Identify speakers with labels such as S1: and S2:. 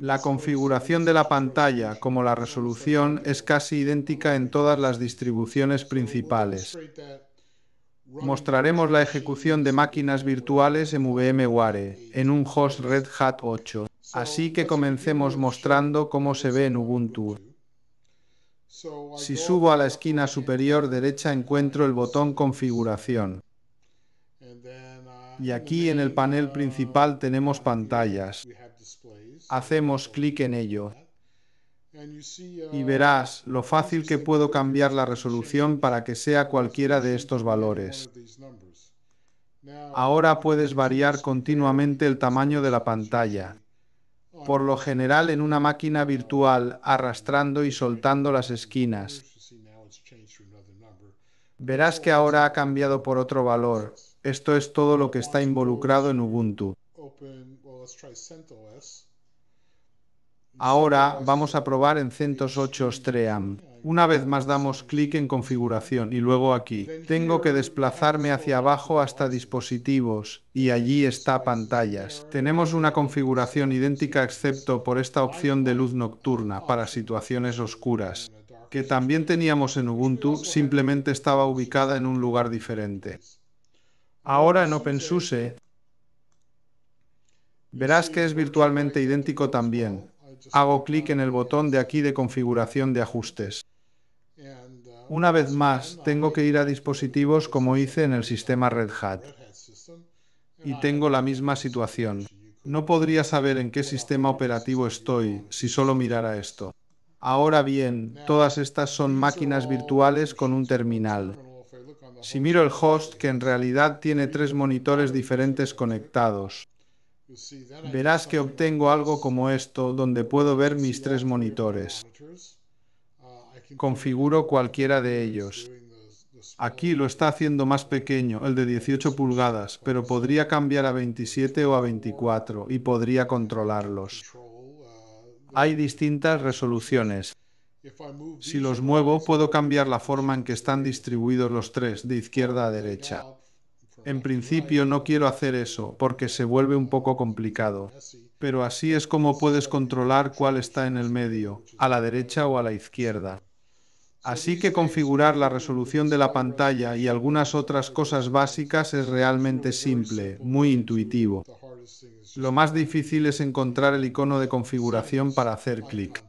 S1: La configuración de la pantalla, como la resolución, es casi idéntica en todas las distribuciones principales. Mostraremos la ejecución de máquinas virtuales en VMWare, en un host Red Hat 8. Así que comencemos mostrando cómo se ve en Ubuntu. Si subo a la esquina superior derecha encuentro el botón Configuración. Y aquí en el panel principal tenemos pantallas. Hacemos clic en ello y verás lo fácil que puedo cambiar la resolución para que sea cualquiera de estos valores. Ahora puedes variar continuamente el tamaño de la pantalla, por lo general en una máquina virtual arrastrando y soltando las esquinas. Verás que ahora ha cambiado por otro valor, esto es todo lo que está involucrado en Ubuntu. Ahora vamos a probar en CentOS 8 Stream. Una vez más damos clic en configuración y luego aquí. Tengo que desplazarme hacia abajo hasta dispositivos y allí está pantallas. Tenemos una configuración idéntica excepto por esta opción de luz nocturna para situaciones oscuras que también teníamos en Ubuntu, simplemente estaba ubicada en un lugar diferente. Ahora en OpenSUSE verás que es virtualmente idéntico también. Hago clic en el botón de aquí de configuración de ajustes. Una vez más, tengo que ir a dispositivos como hice en el sistema Red Hat. Y tengo la misma situación. No podría saber en qué sistema operativo estoy si solo mirara esto. Ahora bien, todas estas son máquinas virtuales con un terminal. Si miro el host, que en realidad tiene tres monitores diferentes conectados, verás que obtengo algo como esto, donde puedo ver mis tres monitores. Configuro cualquiera de ellos. Aquí lo está haciendo más pequeño, el de 18 pulgadas, pero podría cambiar a 27 o a 24 y podría controlarlos. Hay distintas resoluciones. Si los muevo, puedo cambiar la forma en que están distribuidos los tres, de izquierda a derecha. En principio no quiero hacer eso, porque se vuelve un poco complicado. Pero así es como puedes controlar cuál está en el medio, a la derecha o a la izquierda. Así que configurar la resolución de la pantalla y algunas otras cosas básicas es realmente simple, muy intuitivo. Lo más difícil es encontrar el icono de configuración para hacer clic.